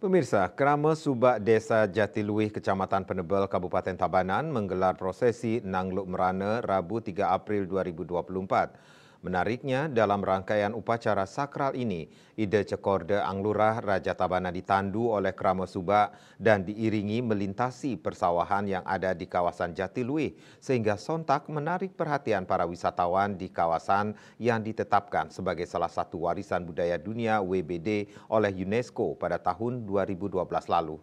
Pemirsa, Kerama Subak Desa Jatilui, Kecamatan Penebel, Kabupaten Tabanan menggelar prosesi Nangluk Merana Rabu 3 April 2024. Menariknya, dalam rangkaian upacara sakral ini, ide cekorde Anglurah Raja Tabana ditandu oleh Kramo Suba dan diiringi melintasi persawahan yang ada di kawasan Jatilui, sehingga sontak menarik perhatian para wisatawan di kawasan yang ditetapkan sebagai salah satu warisan budaya dunia WBD oleh UNESCO pada tahun 2012 lalu.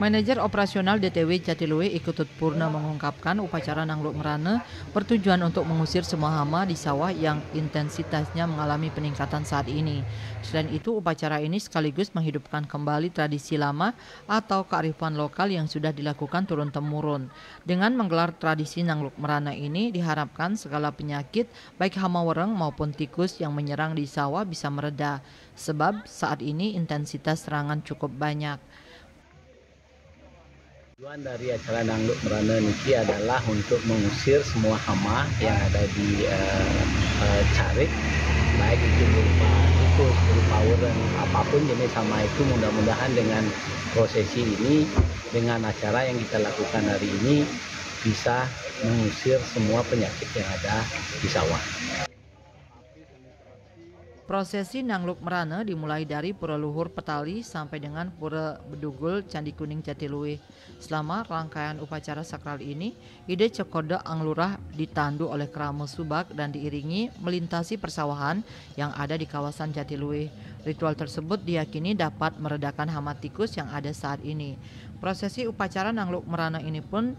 Manajer Operasional DTW Jatilui Ikutut Purna mengungkapkan upacara Nangluk Merana bertujuan untuk mengusir semua hama di sawah yang intensitasnya mengalami peningkatan saat ini. Selain itu, upacara ini sekaligus menghidupkan kembali tradisi lama atau kearifan lokal yang sudah dilakukan turun-temurun. Dengan menggelar tradisi Nangluk Merana ini, diharapkan segala penyakit baik hama wereng maupun tikus yang menyerang di sawah bisa mereda. Sebab saat ini intensitas serangan cukup banyak. Tujuan dari acara Dangdut Merana Niki adalah untuk mengusir semua hama yang ada di uh, uh, carik baik itu berupa tikus, berupa uren, apapun jenis hama itu mudah-mudahan dengan prosesi ini dengan acara yang kita lakukan hari ini bisa mengusir semua penyakit yang ada di sawah. Prosesi Nangluk Merana dimulai dari Pura Luhur Petali sampai dengan Pura Bedugul Candi Kuning Jatiluwih. Selama rangkaian upacara sakral ini, ide cekoda anglurah ditandu oleh keramu subak dan diiringi melintasi persawahan yang ada di kawasan Jatiluwih. Ritual tersebut diyakini dapat meredakan hama tikus yang ada saat ini. Prosesi upacara Nangluk Merana ini pun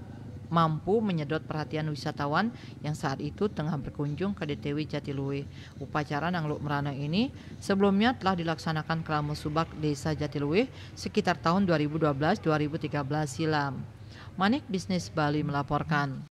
mampu menyedot perhatian wisatawan yang saat itu tengah berkunjung ke DTW Jatiluwe. Upacara Nangluk Merana ini sebelumnya telah dilaksanakan Kelamu Subak Desa Jatiluwe sekitar tahun 2012-2013 silam. Manik Bisnis Bali melaporkan.